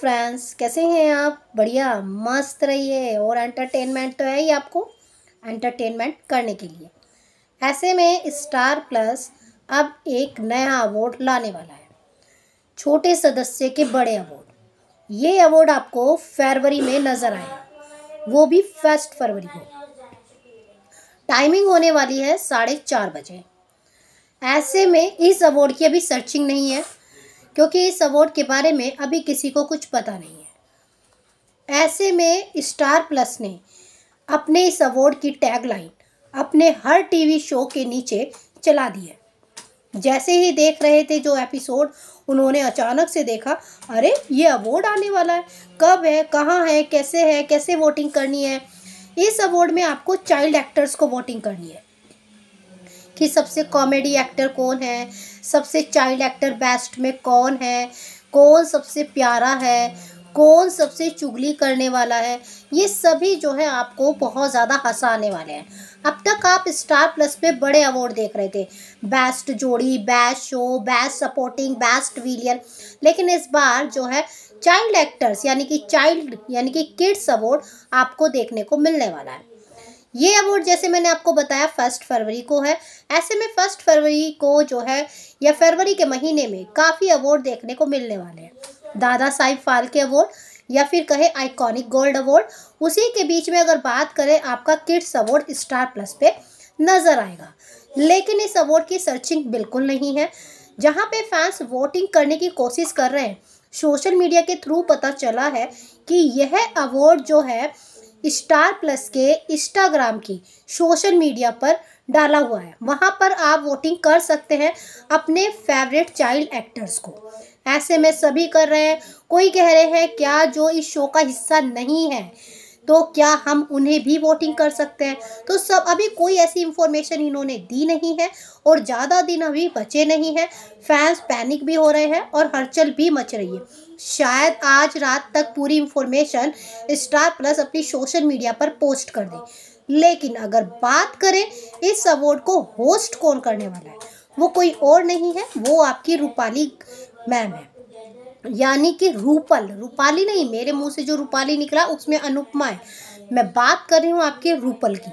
friends कैसे हैं आप बढ़िया मस्त रहिए और एंटरटेनमेंट तो है ही आपको एंटरटेनमेंट करने के लिए ऐसे में स्टार प्लस अब एक नया अवार्ड लाने वाला है छोटे सदस्य के बड़े अवार्ड ये अवार्ड आपको फरवरी में नज़र आएगा वो भी फर्स्ट फरवरी को टाइमिंग होने वाली है साढ़े चार बजे ऐसे में इस अवार्ड की अभी सर्चिंग नहीं है क्योंकि इस अवार्ड के बारे में अभी किसी को कुछ पता नहीं है ऐसे में स्टार प्लस ने अपने इस अवार्ड की टैगलाइन अपने हर टीवी शो के नीचे चला दी है जैसे ही देख रहे थे जो एपिसोड उन्होंने अचानक से देखा अरे ये अवार्ड आने वाला है कब है कहाँ है कैसे है कैसे वोटिंग करनी है इस अवार्ड में आपको चाइल्ड एक्टर्स को वोटिंग करनी है कि सबसे कॉमेडी एक्टर कौन है सबसे चाइल्ड एक्टर बेस्ट में कौन है कौन सबसे प्यारा है कौन सबसे चुगली करने वाला है ये सभी जो है आपको बहुत ज़्यादा हंसाने वाले हैं अब तक आप स्टार प्लस पे बड़े अवार्ड देख रहे थे बेस्ट जोड़ी best show best supporting best villain लेकिन इस बार जो है चाइल्ड एक्टर्स यानी कि चाइल्ड यानी कि किड्स अवार्ड आपको देखने को मिलने वाला है ये अवार्ड जैसे मैंने आपको बताया फर्स्ट फरवरी को है ऐसे में फर्स्ट फरवरी को जो है या फरवरी के महीने में काफ़ी अवार्ड देखने को मिलने वाले हैं दादा साहिब फाल्के अवार्ड या फिर कहे आइकॉनिक गोल्ड अवार्ड उसी के बीच में अगर बात करें आपका किड्स अवार्ड स्टार प्लस पे नज़र आएगा लेकिन इस अवार्ड की सर्चिंग बिल्कुल नहीं है जहाँ पे फैंस वोटिंग करने की कोशिश कर रहे हैं सोशल मीडिया के थ्रू पता चला है कि यह अवार्ड जो है स्टार प्लस के इंस्टाग्राम की सोशल मीडिया पर डाला हुआ है वहाँ पर आप वोटिंग कर सकते हैं अपने फेवरेट चाइल्ड एक्टर्स को ऐसे में सभी कर रहे हैं कोई कह रहे हैं क्या जो इस शो का हिस्सा नहीं है तो क्या हम उन्हें भी वोटिंग कर सकते हैं तो सब अभी कोई ऐसी इन्फॉर्मेशन इन्होंने दी नहीं है और ज़्यादा दिन अभी बचे नहीं हैं फैंस पैनिक भी हो रहे हैं और हलचल भी मच रही है शायद आज रात तक पूरी इन्फॉर्मेशन स्टार प्लस अपनी सोशल मीडिया पर पोस्ट कर दें लेकिन अगर बात करें इस अवार्ड को होस्ट कौन करने वाला है वो कोई और नहीं है वो आपकी रूपाली मैम है यानी कि रूपल रूपाली नहीं मेरे मुंह से जो रूपाली निकला उसमें अनुपमा है मैं बात कर रही हूँ आपके रूपल की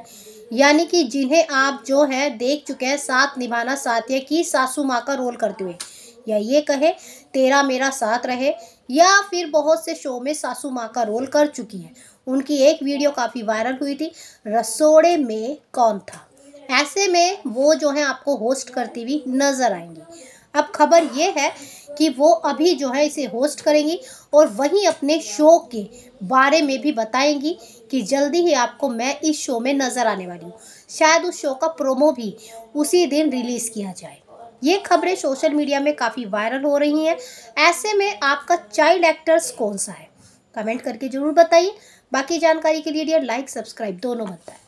यानी कि जिन्हें आप जो है देख चुके हैं साथ निभाना साथिया की सासू माँ का रोल करते हुए या ये कहे तेरा मेरा साथ रहे या फिर बहुत से शो में सासू माँ का रोल कर चुकी हैं उनकी एक वीडियो काफ़ी वायरल हुई थी रसोड़े में कौन था ऐसे में वो जो है आपको होस्ट करती हुई नज़र आएंगी अब खबर ये है कि वो अभी जो है इसे होस्ट करेंगी और वहीं अपने शो के बारे में भी बताएंगी कि जल्दी ही आपको मैं इस शो में नज़र आने वाली हूँ शायद उस शो का प्रोमो भी उसी दिन रिलीज़ किया जाए ये खबरें सोशल मीडिया में काफ़ी वायरल हो रही हैं ऐसे में आपका चाइल्ड एक्टर्स कौन सा है कमेंट करके ज़रूर बताइए बाकी जानकारी के लिए डियर लाइक सब्सक्राइब दोनों बताएँ